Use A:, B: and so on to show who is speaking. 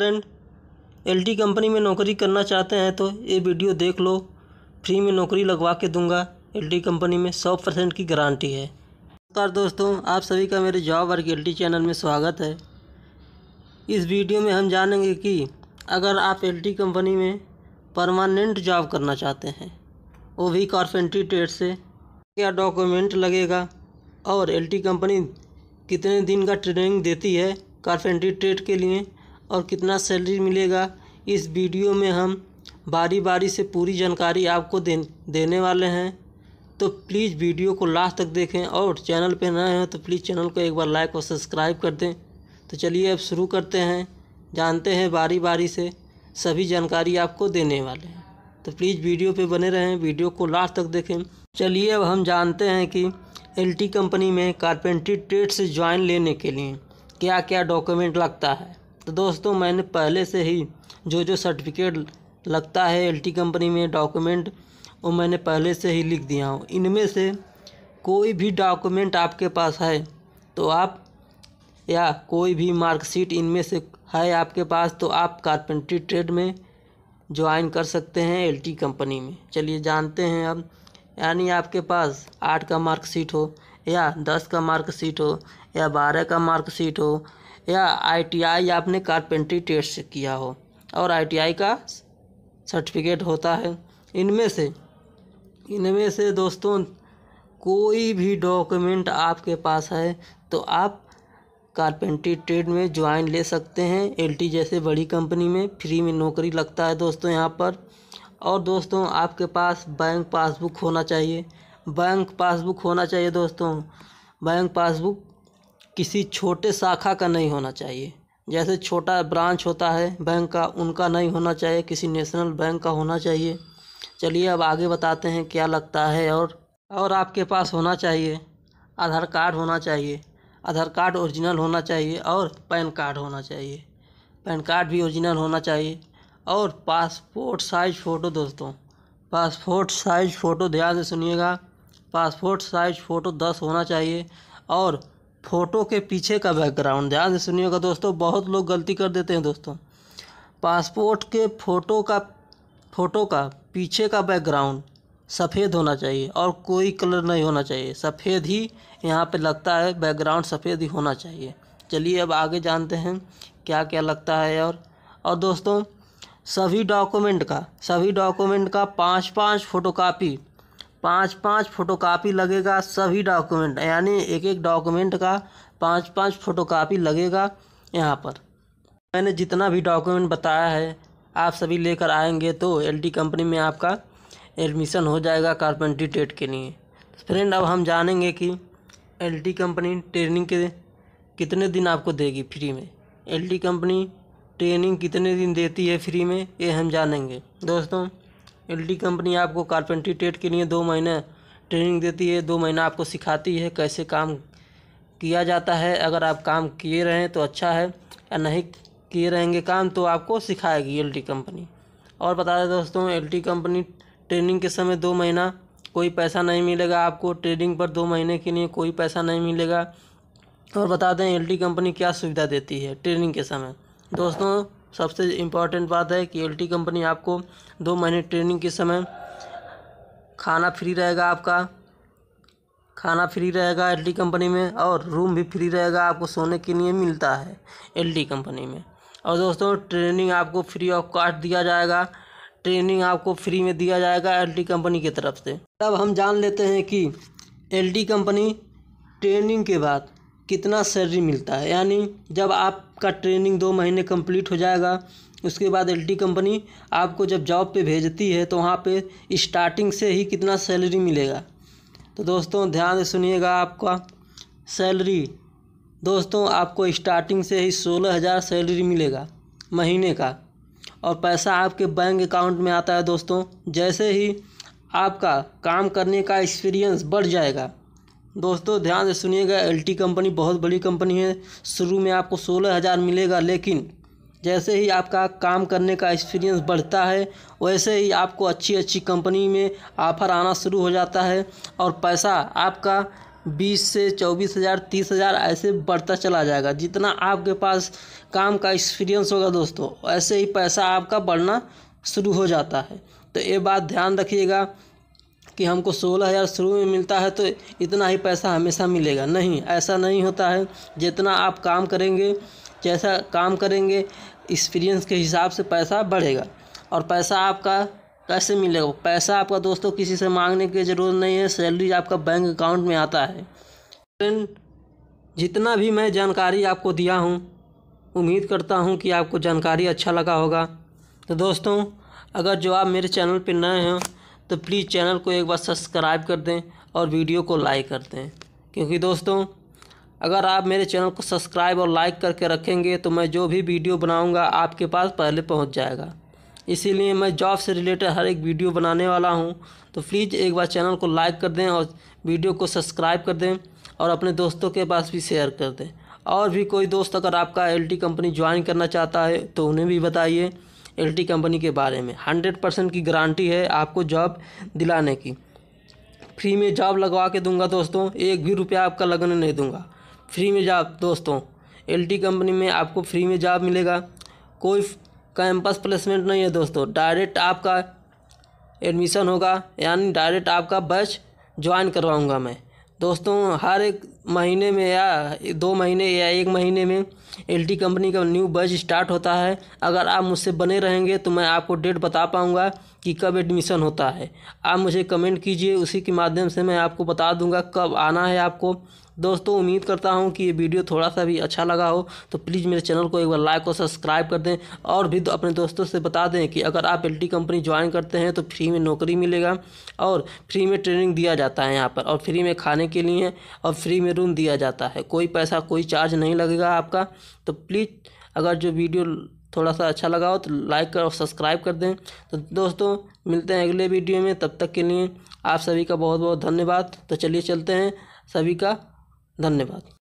A: friend L company में नौकरी करना चाहते हैं तो ये वीडियो देख लो फ्री में नौकरी लगवा के दूंगा एल कंपनी में सौ परसेंट की गारंटी है नमस्कार दोस्तों आप सभी का मेरे जॉब वर्क एल चैनल में स्वागत है इस वीडियो में हम जानेंगे कि अगर आप एल कंपनी में परमानेंट जॉब करना चाहते हैं वो भी कॉर्पेंट्री ट्रेड से क्या डॉक्यूमेंट लगेगा और एल कंपनी कितने दिन का ट्रेनिंग देती है कॉरपेंट्री ट्रेड के लिए और कितना सैलरी मिलेगा इस वीडियो में हम बारी बारी से पूरी जानकारी आपको दे, देने वाले हैं तो प्लीज़ वीडियो को लास्ट तक देखें और चैनल पर नए हो तो प्लीज़ चैनल को एक बार लाइक और सब्सक्राइब कर दें तो चलिए अब शुरू करते हैं जानते हैं बारी बारी से सभी जानकारी आपको देने वाले हैं तो प्लीज़ वीडियो पे बने रहें वीडियो को लास्ट तक देखें चलिए अब हम जानते हैं कि एलटी कंपनी में कारपेंट्री ट्रेड से ज्वाइन लेने के लिए क्या क्या डॉक्यूमेंट लगता है तो दोस्तों मैंने पहले से ही जो जो सर्टिफिकेट लगता है एलटी कंपनी में डॉक्यूमेंट वो मैंने पहले से ही लिख दिया हूँ इनमें से कोई भी डॉक्यूमेंट आपके पास है तो आप या कोई भी मार्कशीट इनमें से है आपके पास तो आप कारपेंट्री ट्रेड में ज्वाइन कर सकते हैं एलटी कंपनी में चलिए जानते हैं अब यानी आपके पास आठ का मार्कशीट हो या दस का मार्कशीट हो या बारह का मार्कशीट हो या आईटीआई आपने कारपेंट्री ट्रेड से किया हो और आईटीआई का सर्टिफिकेट होता है इनमें से इनमें से दोस्तों कोई भी डॉक्यूमेंट आपके पास है तो आप कारपेंट्री ट्रेड में ज्वाइन ले सकते हैं एलटी जैसे बड़ी कंपनी में फ्री में नौकरी लगता है दोस्तों यहाँ पर और दोस्तों आपके पास बैंक पासबुक होना चाहिए बैंक पासबुक होना चाहिए दोस्तों बैंक पासबुक किसी छोटे शाखा का नहीं होना चाहिए जैसे छोटा ब्रांच होता है बैंक का उनका नहीं होना चाहिए किसी नेशनल बैंक का होना चाहिए चलिए अब आगे बताते हैं क्या लगता है और और आपके पास होना चाहिए आधार कार्ड होना चाहिए आधार कार्ड ओरिजिनल होना चाहिए और पैन कार्ड होना चाहिए पैन कार्ड भी ओरिजिनल होना चाहिए और पासपोर्ट साइज फ़ोटो दोस्तों पासपोर्ट साइज फ़ोटो ध्यान से सुनिएगा पासपोर्ट साइज फ़ोटो दस होना चाहिए और फ़ोटो के पीछे का बैकग्राउंड ध्यान से सुनिएगा दोस्तों बहुत लोग गलती कर देते हैं दोस्तों पासपोर्ट के फ़ोटो का फ़ोटो का पीछे का बैकग्राउंड सफ़ेद होना चाहिए और कोई कलर नहीं होना चाहिए सफ़ेद ही यहाँ पे लगता है बैकग्राउंड सफ़ेद ही होना चाहिए चलिए अब आगे जानते हैं क्या क्या लगता है और और दोस्तों सभी डॉक्यूमेंट का सभी डॉक्यूमेंट का पाँच पाँच फोटोकॉपी पाँच पाँच फोटोकॉपी लगेगा सभी डॉक्यूमेंट यानी एक एक डॉक्यूमेंट का पाँच पाँच फोटोकॉपी लगेगा यहाँ पर मैंने जितना भी डॉक्यूमेंट बताया है आप सभी लेकर आएंगे तो एलटी कंपनी में आपका एडमिशन हो जाएगा कारपेंट्री ट्रेड के लिए फ्रेंड अब हम जानेंगे कि एलटी कंपनी ट्रेनिंग के कितने दिन आपको देगी फ्री में एलटी कंपनी ट्रेनिंग कितने दिन देती है फ्री में ये हम जानेंगे दोस्तों एल कंपनी आपको कारपेंट्री ट्रेड के लिए दो महीने ट्रेनिंग देती है दो महीना आपको सिखाती है कैसे काम किया जाता है अगर आप काम किए रहें तो अच्छा है या नहीं किए रहेंगे काम तो आपको सिखाएगी एल कंपनी और बता दें दोस्तों एल कंपनी ट्रेनिंग के समय दो महीना कोई पैसा नहीं मिलेगा आपको ट्रेनिंग पर दो महीने के लिए कोई पैसा नहीं मिलेगा और बता दें एल कंपनी क्या सुविधा देती है ट्रेनिंग के समय दोस्तों सबसे इम्पॉर्टेंट बात है कि एल कंपनी आपको दो महीने ट्रेनिंग के समय खाना फ्री रहेगा आपका खाना फ्री रहेगा एल कंपनी में और रूम भी फ्री रहेगा आपको सोने के लिए मिलता है एल कंपनी में और दोस्तों ट्रेनिंग आपको फ्री ऑफ कॉस्ट दिया जाएगा ट्रेनिंग आपको फ्री में दिया जाएगा एल कंपनी की तरफ से तब हम जान लेते हैं कि एल कंपनी ट्रेनिंग के बाद कितना सैलरी मिलता है यानी जब आपका ट्रेनिंग दो महीने कंप्लीट हो जाएगा उसके बाद एलटी कंपनी आपको जब जॉब पे भेजती है तो वहाँ पे स्टार्टिंग से ही कितना सैलरी मिलेगा तो दोस्तों ध्यान से सुनिएगा आपका सैलरी दोस्तों आपको स्टार्टिंग से ही सोलह हज़ार सैलरी मिलेगा महीने का और पैसा आपके बैंक अकाउंट में आता है दोस्तों जैसे ही आपका काम करने का एक्सपीरियंस बढ़ जाएगा दोस्तों ध्यान से सुनिएगा एल कंपनी बहुत बड़ी कंपनी है शुरू में आपको सोलह हज़ार मिलेगा लेकिन जैसे ही आपका काम करने का एक्सपीरियंस बढ़ता है वैसे ही आपको अच्छी अच्छी कंपनी में ऑफ़र आना शुरू हो जाता है और पैसा आपका बीस से चौबीस हज़ार तीस हज़ार ऐसे बढ़ता चला जाएगा जितना आपके पास काम का एक्सपीरियंस होगा दोस्तों ऐसे ही पैसा आपका बढ़ना शुरू हो जाता है तो ये बात ध्यान रखिएगा कि हमको सोलह हज़ार शुरू में मिलता है तो इतना ही पैसा हमेशा मिलेगा नहीं ऐसा नहीं होता है जितना आप काम करेंगे जैसा काम करेंगे एक्सपीरियंस के हिसाब से पैसा बढ़ेगा और पैसा आपका कैसे मिलेगा पैसा आपका दोस्तों किसी से मांगने की ज़रूरत नहीं है सैलरी आपका बैंक अकाउंट में आता है फ्रेंड जितना भी मैं जानकारी आपको दिया हूँ उम्मीद करता हूँ कि आपको जानकारी अच्छा लगा होगा तो दोस्तों अगर जो आप मेरे चैनल पर नए हैं तो प्लीज़ चैनल को एक बार सब्सक्राइब कर दें और वीडियो को लाइक कर दें क्योंकि दोस्तों अगर आप मेरे चैनल को सब्सक्राइब और लाइक करके रखेंगे तो मैं जो भी वीडियो बनाऊंगा आपके पास पहले पहुंच जाएगा इसीलिए मैं जॉब से रिलेटेड हर एक वीडियो बनाने वाला हूं तो प्लीज़ एक बार चैनल को लाइक कर दें और वीडियो को सब्सक्राइब कर दें और अपने दोस्तों के पास भी शेयर कर दें और भी कोई दोस्त अगर आपका एल कंपनी ज्वाइन करना चाहता है तो उन्हें भी बताइए एल कंपनी के बारे में हंड्रेड परसेंट की गारंटी है आपको जॉब दिलाने की फ्री में जॉब लगवा के दूंगा दोस्तों एक भी रुपया आपका लगने नहीं दूंगा फ्री में जॉब दोस्तों एलटी कंपनी में आपको फ्री में जॉब मिलेगा कोई कैंपस प्लेसमेंट नहीं है दोस्तों डायरेक्ट आपका एडमिशन होगा यानी डायरेक्ट आपका बैच ज्वाइन करवाऊँगा मैं दोस्तों हर एक महीने में या दो महीने या एक महीने में एल कंपनी का न्यू बैच स्टार्ट होता है अगर आप मुझसे बने रहेंगे तो मैं आपको डेट बता पाऊँगा कि कब एडमिशन होता है आप मुझे कमेंट कीजिए उसी के माध्यम से मैं आपको बता दूँगा कब आना है आपको दोस्तों उम्मीद करता हूँ कि ये वीडियो थोड़ा सा भी अच्छा लगा हो तो प्लीज़ मेरे चैनल को एक बार लाइक और सब्सक्राइब कर दें और भी अपने दोस्तों से बता दें कि अगर आप एल कंपनी ज्वाइन करते हैं तो फ्री में नौकरी मिलेगा और फ्री में ट्रेनिंग दिया जाता है यहाँ पर और फ्री में खाने के लिए और फ्री में रूम दिया जाता है कोई पैसा कोई चार्ज नहीं लगेगा आपका तो प्लीज़ अगर जो वीडियो थोड़ा सा अच्छा लगा हो तो लाइक कर और सब्सक्राइब कर दें तो दोस्तों मिलते हैं अगले वीडियो में तब तक के लिए आप सभी का बहुत बहुत धन्यवाद तो चलिए चलते हैं सभी का धन्यवाद